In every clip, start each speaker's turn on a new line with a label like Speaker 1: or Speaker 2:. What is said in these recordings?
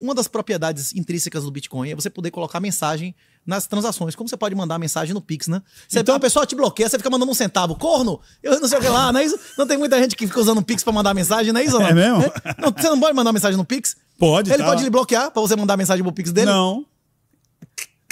Speaker 1: uma das propriedades intrínsecas do Bitcoin é você poder colocar mensagem nas transações. Como você pode mandar mensagem no Pix, né? Você, então, a pessoa te bloqueia, você fica mandando um centavo. Corno! Eu não sei o que lá, não é isso? Não tem muita gente que fica usando o Pix pra mandar mensagem, não é isso? É não? É mesmo? É? Não, você não pode mandar mensagem no Pix? Pode, Ele tá. pode lhe bloquear pra você mandar mensagem pro Pix dele? Não.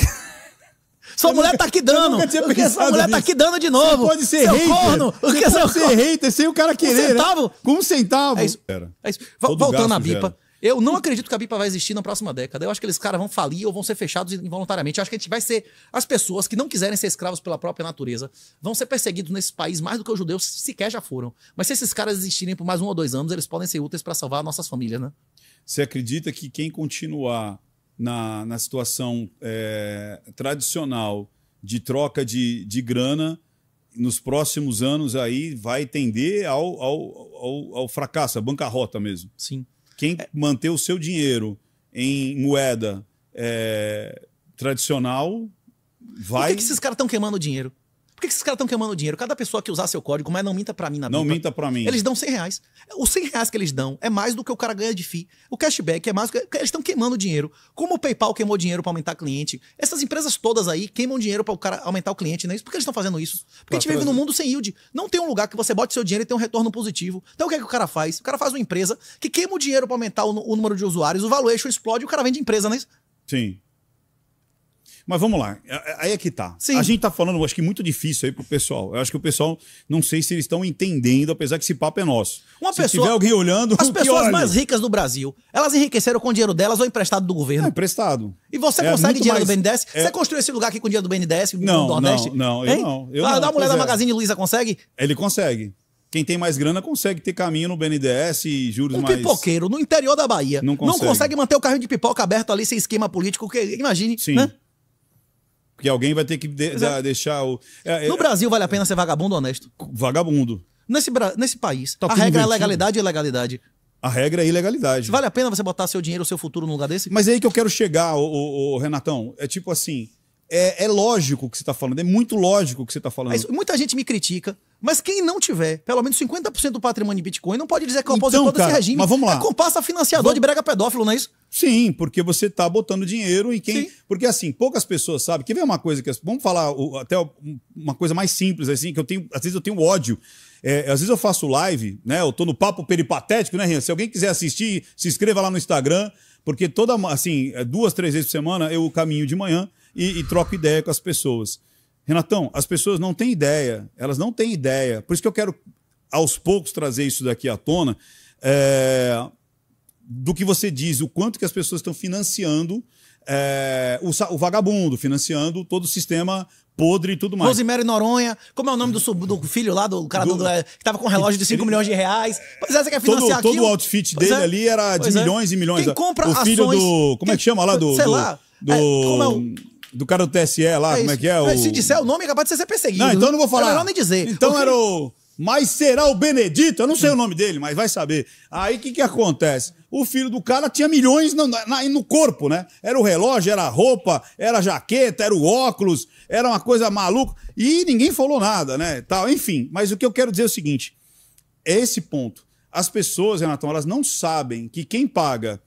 Speaker 1: Sua eu mulher nunca, tá aqui dando. A sua mulher tá nisso. tá aqui dando de novo. Você pode ser seu hater. Corno, você pode ser corno. hater sem o cara querer. Com né? um centavo.
Speaker 2: Né? Com um centavo. É isso.
Speaker 1: É isso. Voltando à bipa. Gera. Eu não acredito que a BIPA vai existir na próxima década. Eu acho que eles caras vão falir ou vão ser fechados involuntariamente. Eu acho que a gente vai ser. As pessoas que não quiserem ser escravos pela própria natureza vão ser perseguidos nesse país mais do que os judeus sequer já foram. Mas se esses
Speaker 2: caras existirem por mais um ou dois anos, eles podem ser úteis para salvar nossas famílias, né? Você acredita que quem continuar na, na situação é, tradicional de troca de, de grana nos próximos anos aí vai tender ao, ao, ao, ao fracasso, à bancarrota mesmo? Sim. Quem manter o seu dinheiro em moeda é, tradicional vai. Por que, que esses
Speaker 1: caras estão queimando dinheiro? Por que esses caras estão queimando dinheiro? Cada pessoa que usar seu código, mas não minta para mim na Não bipa, minta para mim. Eles dão 100 reais. Os 100 reais que eles dão é mais do que o cara ganha de FII. O cashback é mais do que... Eles estão queimando dinheiro. Como o PayPal queimou dinheiro para aumentar cliente. Essas empresas todas aí queimam dinheiro para o cara aumentar o cliente, né? Por que eles estão fazendo isso? Porque pra a gente vive num mundo sem yield. Não tem um lugar que você bote seu dinheiro e tem um retorno positivo. Então o que é que o cara faz? O cara faz uma empresa que queima o dinheiro para aumentar o, o, número de usuários, o valuation explode
Speaker 2: e o cara vende empresa, né? Sim. Mas vamos lá, aí é que tá. Sim. A gente tá falando, acho que muito difícil aí pro pessoal. Eu acho que o pessoal, não sei se eles estão entendendo, apesar que esse papo é nosso. Uma se pessoa, tiver alguém olhando... As pessoas mais ricas do Brasil,
Speaker 1: elas enriqueceram com o dinheiro delas ou
Speaker 2: emprestado do governo? É, emprestado. E você é, consegue dinheiro mais... do BNDES? É... Você construiu esse lugar aqui com dinheiro do BNDES,
Speaker 1: do não, Nordeste? Não, não, eu não. Eu ah, não, a mulher da Magazine
Speaker 2: Luiza consegue? Ele consegue quem tem mais grana consegue ter caminho no BNDES e juros um mais... Um pipoqueiro no interior da Bahia não consegue. não consegue. manter o carrinho de pipoca aberto ali sem esquema político, que imagine, Sim. Né? Porque alguém vai ter que de,
Speaker 1: da, deixar o. É, é, no Brasil vale a pena ser vagabundo ou honesto? Vagabundo. Nesse, nesse país,
Speaker 2: tá a regra é legalidade e ilegalidade. A regra é ilegalidade. Vale a pena você botar seu dinheiro, seu futuro num lugar desse? Mas é aí que eu quero chegar, ô, ô, ô Renatão. É tipo assim, é, é, lógico o que você está falando, é muito lógico o que você está falando. Mas é muita gente me critica mas quem não tiver pelo menos 50% do patrimônio em Bitcoin não pode dizer que é opositor então, cara, desse regime. Mas vamos lá. É compassa financiador vamos... de brega pedófilo, não é isso? Sim, porque você está botando dinheiro em quem. Sim. Porque assim, poucas pessoas sabem. Quer ver uma coisa que. Vamos falar até uma coisa mais simples, assim, que eu tenho. Às vezes eu tenho ódio. É, às vezes eu faço live, né? Eu tô no papo peripatético, né, Rian? Se alguém quiser assistir, se inscreva lá no Instagram, porque toda, assim, é duas, três vezes por semana eu caminho de manhã e, e troco ideia com as pessoas. Renatão, as pessoas não têm ideia, elas não têm ideia. Por isso que eu quero, aos poucos, trazer isso daqui à tona. É, do que você diz, o quanto que as pessoas estão financiando é, o, o, vagabundo, financiando todo o sistema podre e tudo mais. Rosemary Noronha, como é o nome do, do filho lá, do cara do, do, é, que tava com um relógio de 5 milhões
Speaker 1: de reais. Pois é, você quer financiar todo, aquilo? Todo o outfit pois dele é. ali era de é. milhões e milhões. Quem compra o filho ações, do... Como quem, é que chama lá? Do, sei do, lá. Do, é, como é
Speaker 2: o... Do cara do TSE lá, é como é que é? O... Se disser o nome, é capaz de você ser perseguido. Não, então não vou falar. É melhor nem dizer. Então era o. Mas será o Benedito? Eu não sei o nome dele, mas vai saber. Aí o que, que acontece? O filho do cara tinha milhões no, na, no corpo, né? Era o relógio, era a roupa, era a jaqueta, era o óculos, era uma coisa maluca. E ninguém falou nada, né? Tal. Enfim, mas o que eu quero dizer é o seguinte: é esse ponto. As pessoas, Renatão, elas não sabem que quem paga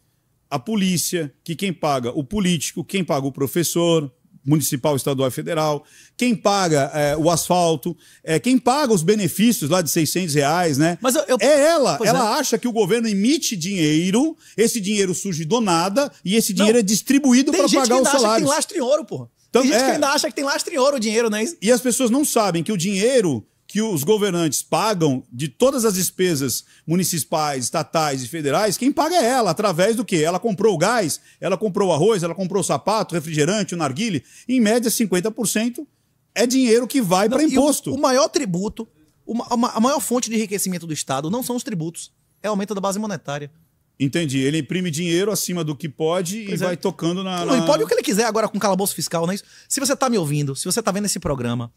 Speaker 2: a polícia, que quem paga o político, quem paga o professor, municipal, estadual e federal, quem paga é, o asfalto, é, quem paga os benefícios lá de 600 reais, né? Mas eu, eu... É ela, pois ela é. acha que o governo emite dinheiro, esse dinheiro surge do nada e esse dinheiro não, é distribuído para pagar os salários. Tem gente que ainda acha que tem lastre em ouro, porra. Então, tem gente é. que ainda acha que tem lastre em ouro o dinheiro, né? E as pessoas não sabem que o dinheiro que os governantes pagam de todas as despesas municipais, estatais e federais, quem paga é ela, através do quê? Ela comprou o gás, ela comprou o arroz, ela comprou o sapato, refrigerante, o narguile, em média 50% é dinheiro que vai para imposto. O, o, maior tributo, a maior fonte de enriquecimento do Estado
Speaker 1: não são os tributos, é o aumento da base monetária. Entendi. Ele imprime dinheiro acima do que pode pois e é. vai tocando na. Não, na... pode o que ele quiser agora com calabouço fiscal, não é isso? Se você está me ouvindo, se você está vendo esse programa,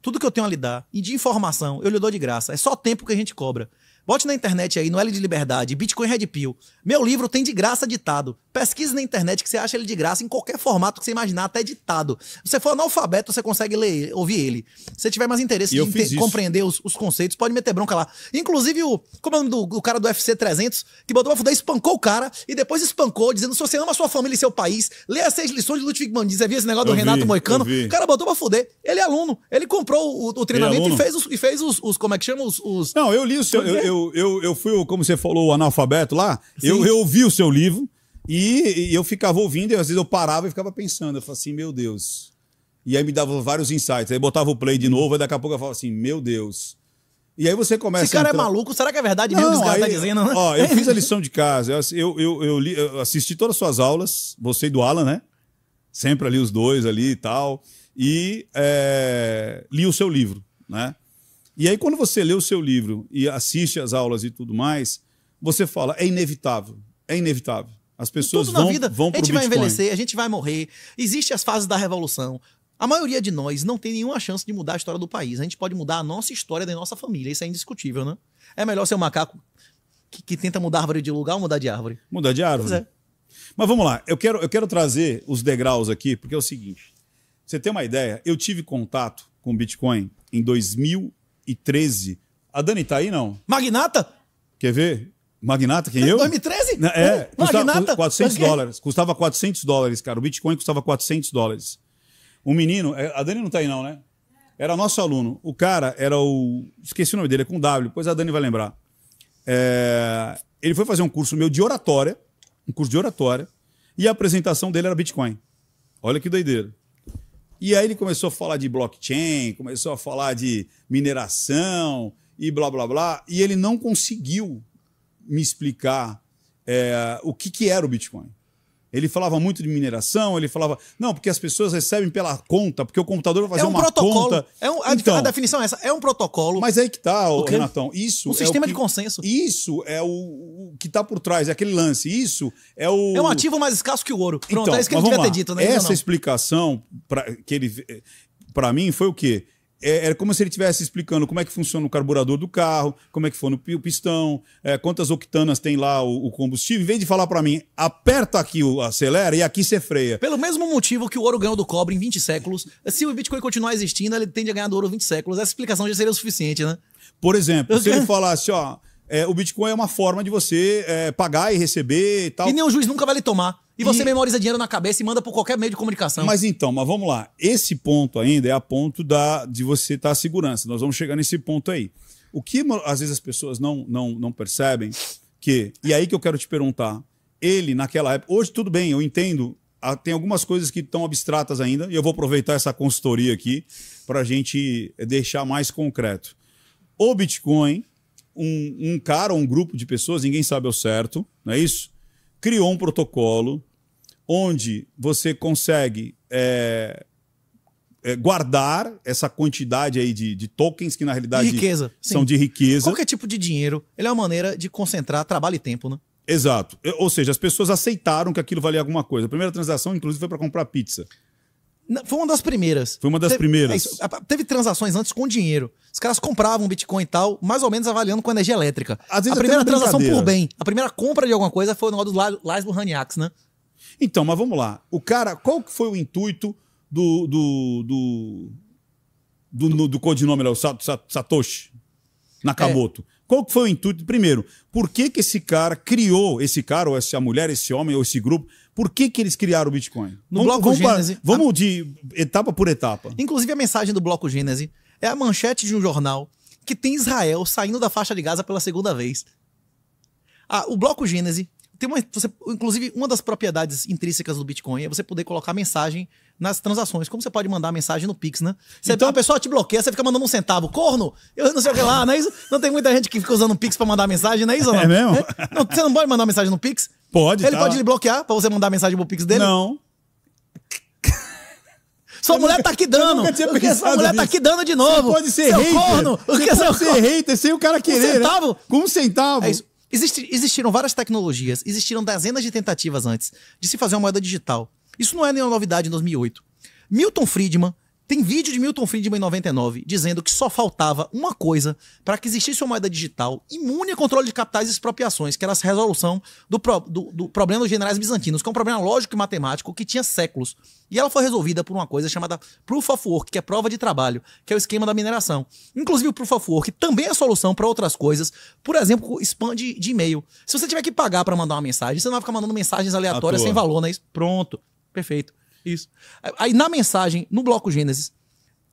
Speaker 1: tudo que eu tenho a lhe dar e de informação eu lhe dou de graça. É só tempo que a gente cobra. Bote na internet aí, no L de Liberdade, Bitcoin Red Pill. Meu livro tem de graça ditado. Pesquise na internet que você acha ele de graça em qualquer formato que você imaginar, até ditado. Se você for analfabeto, você consegue ler, ouvir ele. Se você tiver mais interesse em compreender os, os, conceitos, pode meter bronca lá. Inclusive, o, como é o nome do, cara do UFC 300, que botou pra fuder, espancou o cara e depois espancou, dizendo: se você ama sua família e seu país, lê as seis lições de Ludwig Mandins. Você viu esse negócio eu do vi, Renato Moicano? O cara botou pra fuder. Ele é aluno. Ele comprou o, o treinamento é e fez
Speaker 2: os, e fez os, os, Como é que chama? Os. os... Não, eu li o seu. É eu, é? eu eu, eu, eu fui, como você falou, o analfabeto lá. Eu, eu ouvi o seu livro e, e, eu ficava ouvindo, e às vezes eu parava e ficava pensando. Eu falava assim, meu Deus. E aí me dava vários insights. Aí botava o play de novo, e daqui a pouco eu falava assim, meu Deus. E aí você começa. Esse cara é entrar... é maluco, será
Speaker 1: que é verdade mesmo não, que cara tá dizendo? Ó, eu fiz
Speaker 2: a lição de casa, eu, eu, eu, li, eu, assisti todas as suas aulas, você e do Alan, né? Sempre ali os dois ali e tal. E é, li o seu livro, né? E aí, quando você lê o seu livro e assiste as aulas e tudo mais, você fala: é inevitável, é inevitável. As pessoas vão, vida, vão A gente vai Bitcoin. envelhecer, a gente vai morrer. Existem as fases da revolução. A maioria de nós não tem
Speaker 1: nenhuma chance de mudar a história do país. A gente pode mudar a nossa história da nossa família. Isso é indiscutível, né? É melhor ser um macaco que, que tenta mudar árvore de lugar ou mudar de árvore?
Speaker 2: Mudar de árvore. É. Mas vamos lá, eu quero, eu quero trazer os degraus aqui, porque é o seguinte: você tem uma ideia, eu tive contato com Bitcoin em 2000 2013. A Dani tá aí, não? Magnata? Quer ver? Magnata, quem eu? 2013? É, Magnata? 400 tá dólares. Custava 400 dólares, cara. O Bitcoin custava 400 dólares. Um menino, é, a Dani não tá aí não, né? Era nosso aluno. O cara era o... Esqueci o nome dele, é com W, pois a Dani vai lembrar. É... Ele foi fazer um curso meu de oratória, um curso de oratória, e a apresentação dele era Bitcoin. Olha que doideira. E aí ele começou a falar de blockchain, começou a falar de mineração e blá blá blá, e ele não conseguiu me explicar é, o que, que era o Bitcoin. Ele falava muito de mineração, ele falava, não, porque as pessoas recebem pela conta, porque o computador vai fazer é um uma protocolo. conta. É um, a, então, a definição é essa, é um protocolo. Mas aí que tá, o Renatão, isso... Um é sistema que, de consenso. Isso é o, o que tá por trás, é aquele lance, isso é o... É um ativo mais escasso que o ouro. Pronto, então, é isso que ele devia ter dito, né? Essa explicação que ele... Eh, para mim foi o quê? é, era é como se ele estivesse explicando como é que funciona o carburador do carro, como é que funciona o pistão, é, quantas octanas tem lá o, o, combustível, em vez de falar para mim, aperta aqui o acelera e aqui você freia. Pelo mesmo motivo que o ouro ganhou do cobre em 20 séculos, se o Bitcoin continuar
Speaker 1: existindo, ele tende a ganhar do ouro 20 séculos. Essa explicação já seria o suficiente, né?
Speaker 2: Por exemplo, se ele falasse, ó, é, o Bitcoin é uma forma de você é, pagar e receber e tal. E nem o juiz nunca vai lhe tomar. E você e... memoriza dinheiro na cabeça e manda por qualquer meio de comunicação. Mas então, mas vamos lá. Esse ponto ainda é a ponto da, de você estar tá segurança. Nós vamos chegar nesse ponto aí. O que às vezes as pessoas não, não, não percebem que. E aí que eu quero te perguntar. Ele, naquela época. Hoje, tudo bem, eu entendo. Tem algumas coisas que estão abstratas ainda. E eu vou aproveitar essa consultoria aqui para a gente eh, deixar mais concreto. O Bitcoin, um, um cara, um grupo de pessoas, ninguém sabe ao certo, não é isso? criou um protocolo onde você consegue é, é, guardar essa quantidade aí de, de tokens que na realidade riqueza, são sim. de riqueza. Qualquer tipo de dinheiro, ele é uma maneira de concentrar trabalho e tempo, né? Exato. Ou seja, as pessoas aceitaram que aquilo valia alguma coisa. A primeira transação, inclusive, foi para comprar pizza. foi uma das primeiras. Foi uma das teve, primeiras.
Speaker 1: É teve transações antes com dinheiro. Os caras compravam Bitcoin e tal, mais ou menos avaliando com energia elétrica.
Speaker 2: a primeira transação por bem,
Speaker 1: a primeira compra de alguma coisa foi o negócio do Laszlo Haniax, né?
Speaker 2: Então, mas vamos lá. O cara, qual que foi o intuito do do do, do, do, do codinome lá, o Satoshi Nakamoto? É. Qual foi o intuito? Primeiro, por que que esse cara criou, esse cara, ou essa mulher, esse homem, ou esse grupo, por que que eles criaram o Bitcoin? No vamos, bloco vamos, Gênese, vamos de etapa por etapa.
Speaker 1: Inclusive a mensagem do bloco Gênese é a manchete de um jornal que tem Israel saindo da faixa de Gaza pela segunda vez. Ah, o bloco Gênese tem uma, você, inclusive, uma das propriedades intrínsecas do Bitcoin é você poder colocar mensagem nas transações. Como você pode mandar mensagem no Pix, né? Você, então, a pessoa te bloqueia, você fica mandando um centavo. Corno! Eu não sei o que lá, não é isso? Não tem muita gente que fica usando o Pix pra mandar mensagem, não é isso? É não? É mesmo? É? Não, você não pode mandar mensagem no Pix? Pode. Ele tá. pode lhe bloquear pra você mandar mensagem pro Pix dele? Não. Sua eu mulher nunca, tá aqui dando. Eu sua mulher tá nisso. tá aqui dando de novo. Você pode ser seu hater. Corno, você pode seu... ser hater
Speaker 2: sem o cara querer. Um né? centavo. Né? Com um
Speaker 1: centavo. É isso existiram várias tecnologias, existiram dezenas de tentativas antes de se fazer uma moeda digital. Isso não é nenhuma novidade em 2008. Milton Friedman tem vídeo de Milton Friedman em 99 dizendo que só faltava uma coisa para que existisse uma moeda digital imune a controle de capitais e expropriações, que era a resolução do, pro, do, do problema dos generais bizantinos, que é um problema lógico e matemático que tinha séculos. E ela foi resolvida por uma coisa chamada Proof of Work, que é prova de trabalho, que é o esquema da mineração. Inclusive, o Proof of Work também é solução para outras coisas, por exemplo, spam de, de e-mail. Se você tiver que pagar para mandar uma mensagem, você não vai ficar mandando mensagens aleatórias sem valor, né? Pronto, perfeito. Isso. Aí na mensagem, no bloco Gênesis,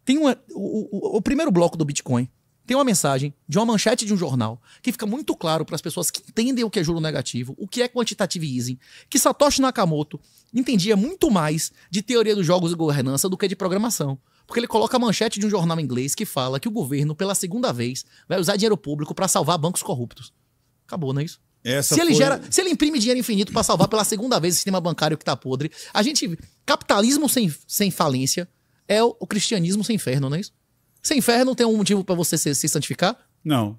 Speaker 1: tem uma, o, o, o primeiro bloco do Bitcoin tem uma mensagem de uma manchete de um jornal que fica muito claro para as pessoas que entendem o que é juro negativo, o que é quantitative easing, que Satoshi Nakamoto entendia muito mais de teoria dos jogos e governança do que de programação. Porque ele coloca a manchete de um jornal inglês que fala que o governo, pela segunda vez, vai usar dinheiro público para salvar bancos corruptos. Acabou, não é isso?
Speaker 2: Essa se, ele foi... gera,
Speaker 1: se ele imprime dinheiro infinito para salvar pela segunda vez o sistema bancário que está podre, a gente. Capitalismo sem, sem falência é o, o cristianismo sem inferno, não é isso? Sem inferno tem um motivo para você se, se santificar?
Speaker 2: Não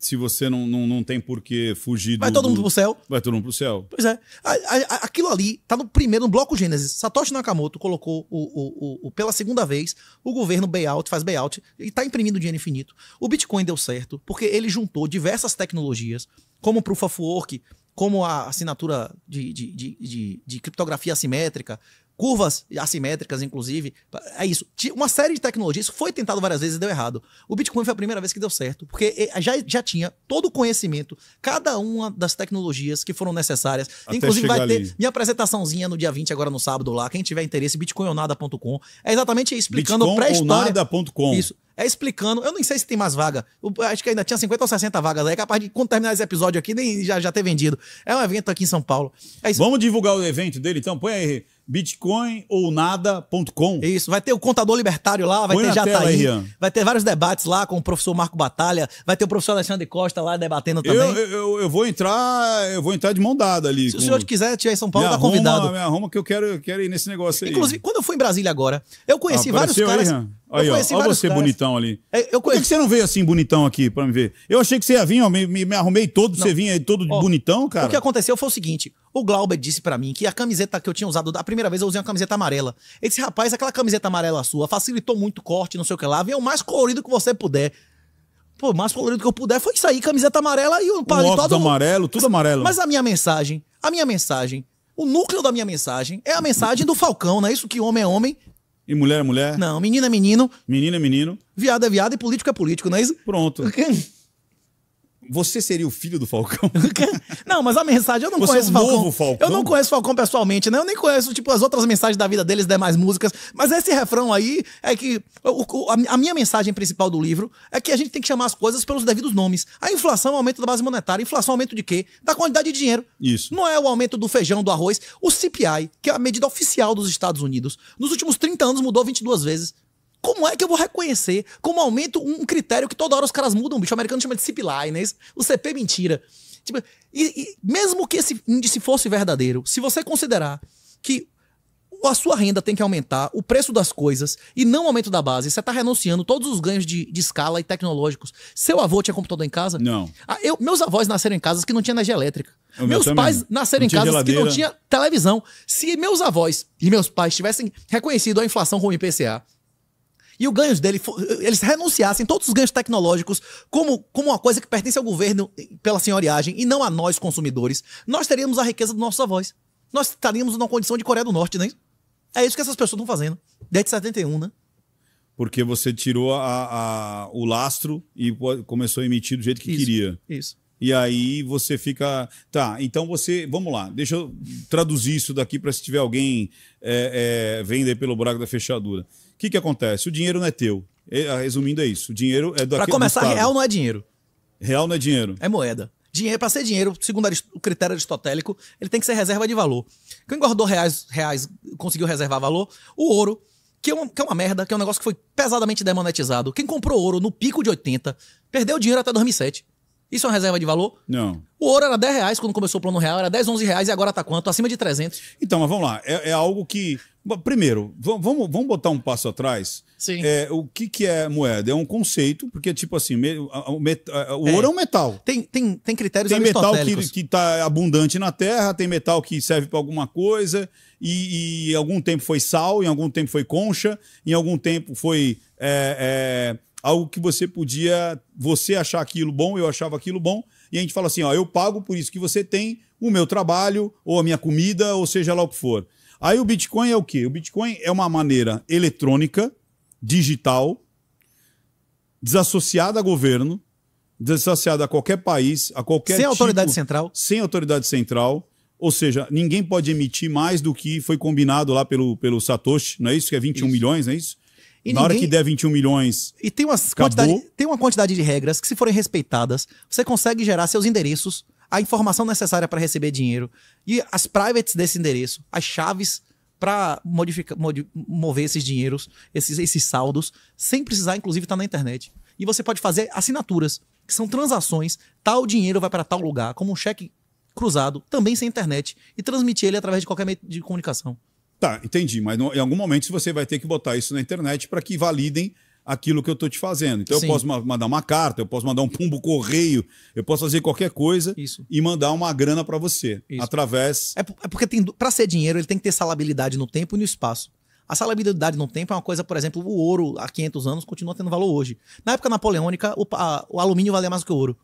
Speaker 2: se você não, não, não tem por que fugir do. Vai todo mundo pro céu. Vai todo mundo pro céu.
Speaker 1: Pois é. A, a, aquilo ali tá no primeiro, no bloco Gênesis. Satoshi Nakamoto colocou o, o, o, o pela segunda vez o governo bailout, faz bailout, e tá imprimindo dinheiro infinito. O Bitcoin deu certo, porque ele juntou diversas tecnologias, como o Proof of Work, como a assinatura de, de, de, de, de criptografia assimétrica, curvas assimétricas, inclusive. É isso. Uma série de tecnologias foi tentado várias vezes e deu errado. O Bitcoin foi a primeira vez que deu certo, porque é, já, já tinha todo o conhecimento, cada uma das tecnologias que foram necessárias. Até inclusive, vai ali. ter minha apresentaçãozinha no dia 20, agora no sábado lá. Quem tiver interesse, bitcoinonada.com. É exatamente explicando pré-história. Isso é explicando. Eu nem sei se tem mais vaga. Eu acho que ainda tinha 50 ou 60 vagas aí. É capaz de, quando terminar esse episódio aqui, nem já, já ter vendido. É um evento aqui em São Paulo. É Vamos divulgar o evento dele, então? Põe aí. Bitcoin ou nada.com. Isso, vai ter o contador libertário lá, vai Põe ter Jataí, tá vai ter vários debates lá com o professor Marco Batalha, vai ter o professor Alexandre Costa lá debatendo também. Eu,
Speaker 2: eu, eu vou entrar, eu vou entrar de mão dada ali. Se com... o senhor quiser, tiver em São Paulo, me tá arruma, convidado. Me arruma que eu quero, eu quero ir nesse negócio aí. Inclusive, quando eu fui em Brasília agora, eu conheci vários caras. Aí, Aí, ó, olha você caras. bonitão ali. É, eu conheci... Por que, que, você não veio assim bonitão aqui pra me ver? Eu achei que você ia vir, ó, me, me, me arrumei todo, não. você vinha todo ó, bonitão, cara. O que aconteceu foi o seguinte: o Glauber disse
Speaker 1: para mim que a camiseta que eu tinha usado da primeira vez, eu usei uma camiseta amarela. Esse rapaz, aquela camiseta amarela sua, facilitou muito o corte, não sei o que lá. Vem o mais colorido que você puder. Pô, o mais colorido que eu puder foi sair camiseta amarela e um paletó todo amarelo, tudo amarelo. Mas a minha mensagem, a minha mensagem, o núcleo da minha mensagem é a mensagem do Falcão, não é isso que homem é homem, e mulher é mulher? Não, menina é menino. Menino é menino. Viado é viado e político é político, não é isso? Pronto. Você seria o filho do Falcão? não, mas a mensagem, eu não Você é conheço é o Falcão. Novo Falcão. Eu não conheço Falcão pessoalmente, né? Eu nem conheço, tipo, as outras mensagens da vida deles, demais músicas. Mas esse refrão aí é que. O, a, a minha mensagem principal do livro é que a gente tem que chamar as coisas pelos devidos nomes. A inflação é o aumento da base monetária. Inflação é o aumento de quê? Da quantidade de dinheiro. Isso. Não é o aumento do feijão, do arroz. O CPI, que é a medida oficial dos Estados Unidos, nos últimos 30 anos mudou 22 vezes. Como é que eu vou reconhecer como aumento um critério que toda hora os caras mudam, bicho? O americano chama de CPI, né? O CP é mentira. Tipo, e, e, mesmo que esse índice fosse verdadeiro, se você considerar que a sua renda tem que aumentar, o preço das coisas e não o aumento da base, você está renunciando todos os ganhos de, de, escala e tecnológicos. Seu avô tinha computador em casa? Não. Ah, eu, meus avós nasceram em casas que não tinha energia elétrica. Eu meus pais nasceram não em casas que não tinha televisão. Se meus avós e meus pais tivessem reconhecido a inflação como IPCA, e os ganhos dele, eles renunciassem todos os ganhos tecnológicos como, como uma coisa que pertence ao governo pela senhoriagem e não a nós, consumidores, nós teríamos a riqueza dos nossos avós. Nós estaríamos numa condição de Coreia do Norte, né? É isso que essas pessoas estão fazendo. Desde 71, né?
Speaker 2: Porque você tirou a, a, o lastro e começou a emitir do jeito que isso, queria. Isso. E aí você fica. Tá, então você. Vamos lá, deixa eu traduzir isso daqui para se tiver alguém é, é, vender pelo buraco da fechadura que, que acontece? O dinheiro não é teu. Ah, resumindo, é isso. O dinheiro é do Para começar, do real não é dinheiro. Real não é dinheiro. É moeda.
Speaker 1: Dinheiro, para ser dinheiro, segundo o critério aristotélico, ele tem que ser reserva de valor. Quem guardou reais, reais conseguiu reservar valor? O ouro, que é, uma, que é uma merda, que é um negócio que foi pesadamente demonetizado. Quem comprou ouro no pico de 80, perdeu dinheiro até 2007.
Speaker 2: Isso é uma reserva de valor? Não.
Speaker 1: O ouro era 10 reais quando começou o plano real, era 10, 11 reais e agora tá quanto? Acima de
Speaker 2: 300. Então, mas vamos lá. É, é algo que primeiro, vamos, vamos botar um passo atrás. Sim. É, o que, que é moeda? É um conceito, porque, tipo assim, me, a, a, o é. ouro é um metal. Tem, tem, tem critérios Tem metal que está abundante na terra, tem metal que serve para alguma coisa, e, e algum tempo foi sal, em algum tempo foi concha, em algum tempo foi é, é, algo que você podia, você achar aquilo bom, eu achava aquilo bom, e a gente fala assim, ó, eu pago por isso que você tem o meu trabalho, ou a minha comida, ou seja lá o que for. Aí o Bitcoin é o quê? O Bitcoin é uma maneira eletrônica, digital, desassociada a governo, desassociada a qualquer país, a qualquer sem tipo, autoridade central, sem autoridade central, ou seja, ninguém pode emitir mais do que foi combinado lá pelo, pelo Satoshi, não é isso? Que é 21 isso. milhões, não é isso? E Na ninguém... hora que der 21 milhões. E tem, umas tem uma quantidade de regras que, se forem respeitadas,
Speaker 1: você consegue gerar seus endereços a informação necessária para receber dinheiro e as privates desse endereço, as chaves para modificar, mover esses dinheiros, esses, esses saldos, sem precisar, inclusive, estar tá na internet. E você pode fazer assinaturas, que são transações,
Speaker 2: tal dinheiro vai para tal lugar, como um cheque cruzado, também sem internet, e transmitir ele através de qualquer meio de comunicação. Tá, entendi. Mas no, em algum momento você vai ter que botar isso na internet para que validem aquilo que eu estou te fazendo. Então Sim. eu posso mandar uma carta, eu posso mandar um pombo correio, eu posso fazer qualquer coisa Isso. e mandar uma grana para você Isso. através. É, é porque
Speaker 1: para ser dinheiro ele tem que ter salabilidade no tempo e no espaço. A salabilidade no tempo é uma coisa, por exemplo, o ouro há 500 anos continua tendo valor hoje. Na época napoleônica, o, a, o alumínio valia mais do que o ouro.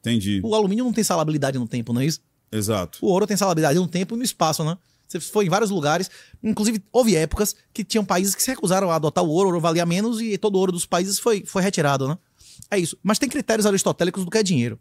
Speaker 1: Entendi. O alumínio não tem salabilidade no tempo, não é isso? Exato. O ouro tem salabilidade no tempo e no espaço, né? Você foi em vários lugares. Inclusive, houve épocas que tinham países que se recusaram a adotar o ouro, o ouro valia menos e todo o ouro dos países foi, foi retirado, né? É isso. Mas tem critérios aristotélicos do que é dinheiro,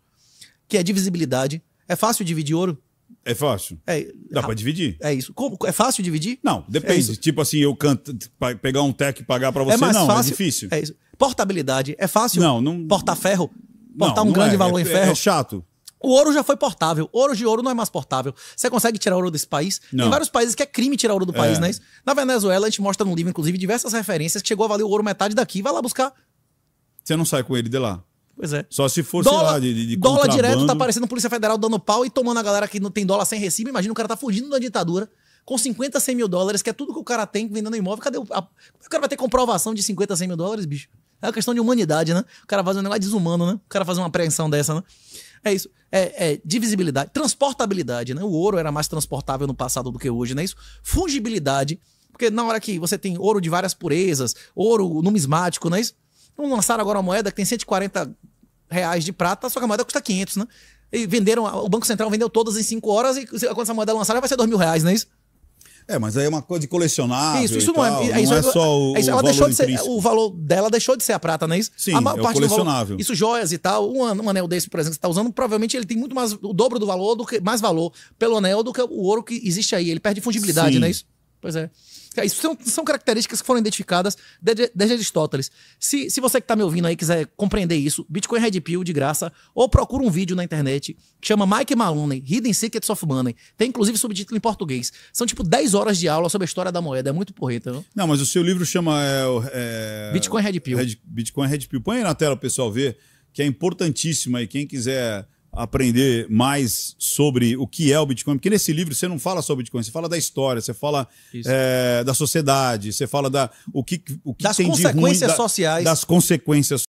Speaker 2: que é divisibilidade. É fácil dividir ouro? É fácil. É, Dá para dividir. É isso. Como? É fácil dividir? Não, é depende. É tipo assim, eu canto, pegar um tech e pagar para é você, é mais não, é fácil, é difícil. É isso. Portabilidade, é fácil? Não, não. Portar ferro?
Speaker 1: Portar não, um não grande valor em ferro? É chato. O ouro já foi portável. Ouro de ouro não é mais portável. Você consegue tirar ouro desse país? Não. Tem vários países que é crime tirar ouro do é. país, é. né? Na Venezuela, a gente mostra no livro, inclusive, diversas referências que chegou a valer o ouro metade daqui. Vai lá buscar.
Speaker 2: Você não sai com ele de lá. Pois é. Só se fosse dólar, lá de, de Dólar direto, tá
Speaker 1: aparecendo Polícia Federal dando pau e tomando a galera que não tem dólar sem recibo. Imagina o cara tá fugindo da ditadura com 50, 100 mil dólares, que é tudo que o cara tem vendendo imóvel. Cadê o. A, o cara vai ter comprovação de 50, 100 mil dólares, bicho? É uma questão de humanidade, né? O cara faz um negócio desumano, né? O cara faz uma apreensão dessa, né? É isso. É, é, divisibilidade, transportabilidade, né? O ouro era mais transportável no passado do que hoje, né? Isso. Fungibilidade, porque na hora que você tem ouro de várias purezas, ouro numismático, né? Isso. Então lançaram agora uma moeda que tem 140 reais de prata, só que a moeda custa 500, né? E venderam, o Banco Central vendeu todas em 5 horas e quando essa moeda lançar vai ser 2 mil reais, não é isso? É, mas aí é uma coisa de colecionar. Isso, isso não, é- tal, é, isso não é, é só o. Isso, é deixou de ser, o valor dela deixou de ser a prata, não é isso? Sim, a é parte colecionável. Valor, isso, joias e tal. Um, um anel desse, por exemplo, que você está usando, provavelmente ele tem muito mais o dobro do valor, do que, mais valor pelo anel do que o ouro que existe aí. Ele perde fungibilidade, Sim. não é isso? Pois é. É, isso são, são características que foram identificadas desde, Aristóteles. Se, se você que está me ouvindo aí quiser compreender isso, Bitcoin Red Pill de graça, ou procura um vídeo na internet que chama Mike Maloney, Hidden Secrets of Money. Tem inclusive subtítulo em português. São tipo 10 horas de aula sobre a história da moeda. É muito porreta, não?
Speaker 2: Não, mas o seu livro chama. É, é, Bitcoin Red Pill. Red, Bitcoin Red Pill. Põe aí na tela o pessoal ver, que é importantíssimo aí. Quem quiser aprender mais sobre o que é o Bitcoin, porque nesse livro você não fala sobre Bitcoin, você fala da história, você fala é, da sociedade, você fala da, o que, o que das tem de ruim... Das consequências sociais. Das consequências